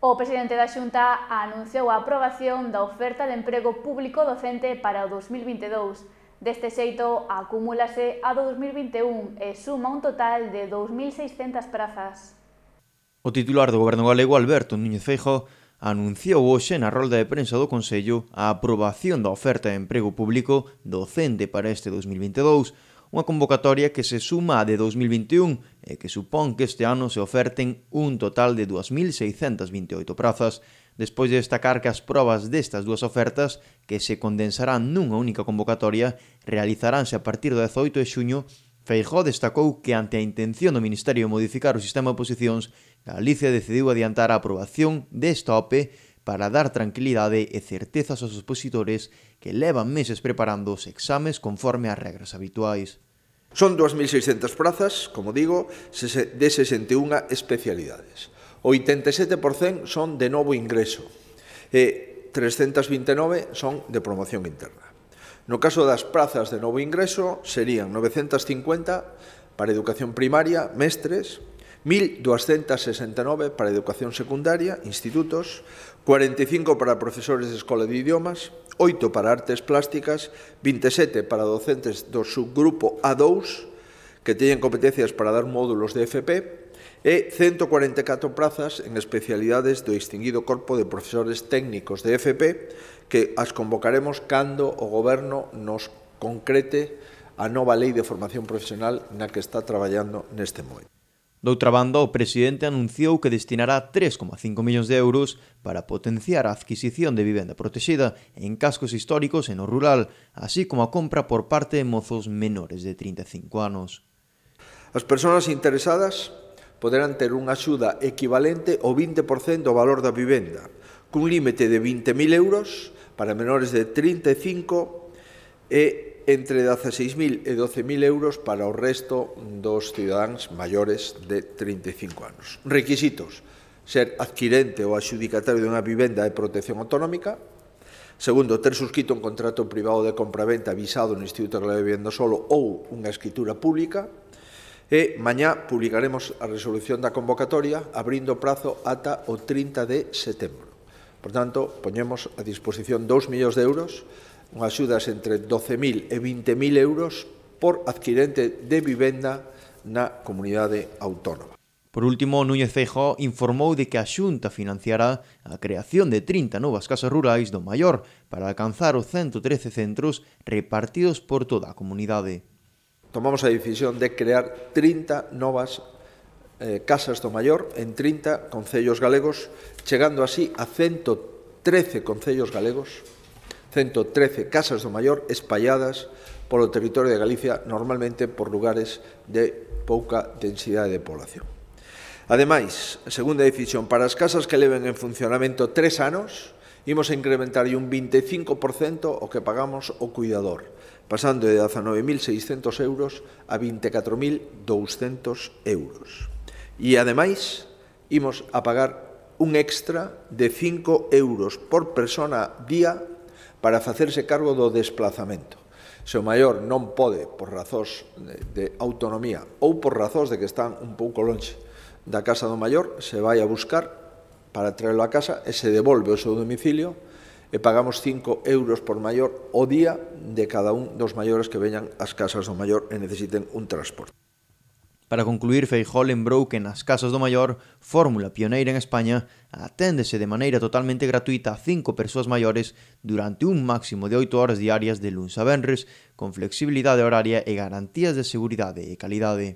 O presidente da Xunta anunciou a aprobación da oferta de emprego público docente para o 2022. Deste xeito, acumúlase a 2021 e suma un total de 2.600 prazas. O titular do Goberno galego, Alberto Núñez Feijo, anunciou hoxe na rolda de prensa do Consello a aprobación da oferta de emprego público docente para este 2022, unha convocatoria que se suma a de 2021 e que supón que este ano se oferten un total de 2.628 prazas, despois de destacar que as probas destas dúas ofertas, que se condensarán nunha única convocatoria, realizaránse a partir do 18 de xuño Feijó destacou que ante a intención do Ministerio de modificar o sistema de posicións, Galicia decidiu adiantar a aprobación desta OPE para dar tranquilidade e certezas aos expositores que levan meses preparando os exames conforme ás regras habituais. Son 2.600 prazas, como digo, de 61 especialidades. 87% son de novo ingreso e 329 son de promoción interna. No caso das prazas de novo ingreso, serían 950 para educación primaria, mestres, 1.269 para educación secundaria, institutos, 45 para profesores de escola de idiomas, 8 para artes plásticas, 27 para docentes do subgrupo A2, que teñen competencias para dar módulos de FP, e 144 prazas en especialidades do distinguido corpo de profesores técnicos de FP, que as convocaremos cando o goberno nos concrete a nova lei de formación profesional na que está traballando neste momento. Doutra banda, o presidente anunciou que destinará 3,5 millóns de euros para potenciar a adquisición de vivenda protexida en cascos históricos e no rural, así como a compra por parte de mozos menores de 35 anos. As persoas interesadas poderán ter unha axuda equivalente ao 20% do valor da vivenda, cun límite de 20.000 euros para menores de 35 e entre 16.000 e 12.000 euros para o resto dos cidadáns maiores de 35 anos. Requisitos ser adquirente ou adxudicatario dunha vivenda de protección autonómica, Segundo, ter suscrito un contrato privado de compraventa avisado no Instituto Real de Vivenda Solo ou unha escritura pública. E mañá publicaremos a resolución da convocatoria abrindo prazo ata o 30 de setembro. Por tanto, poñemos a disposición 2 millóns de euros unha axudas entre 12.000 e 20.000 euros por adquirente de vivenda na comunidade autónoma. Por último, Núñez Feijó informou de que a Xunta financiará a creación de 30 novas casas rurais do Maior para alcanzar os 113 centros repartidos por toda a comunidade. Tomamos a decisión de crear 30 novas eh, casas do Maior en 30 concellos galegos, chegando así a 113 concellos galegos 113 casas do maior espalladas polo territorio de Galicia, normalmente por lugares de pouca densidade de población. Ademais, a segunda decisión, para as casas que leven en funcionamento tres anos, imos a incrementar un 25% o que pagamos o cuidador, pasando de 19.600 euros a 24.200 euros. E, ademais, imos a pagar un extra de 5 euros por persona día para facerse cargo do desplazamento. Se o maior non pode, por razóns de, autonomía ou por razóns de que están un pouco longe da casa do maior, se vai a buscar para traerlo a casa e se devolve o seu domicilio e pagamos 5 euros por maior o día de cada un dos maiores que veñan ás casas do maior e necesiten un transporte. Para concluir, Feijó lembrou que nas casas do maior, fórmula pioneira en España, aténdese de maneira totalmente gratuita a cinco persoas maiores durante un máximo de 8 horas diarias de luns a venres, con flexibilidade horaria e garantías de seguridade e calidade.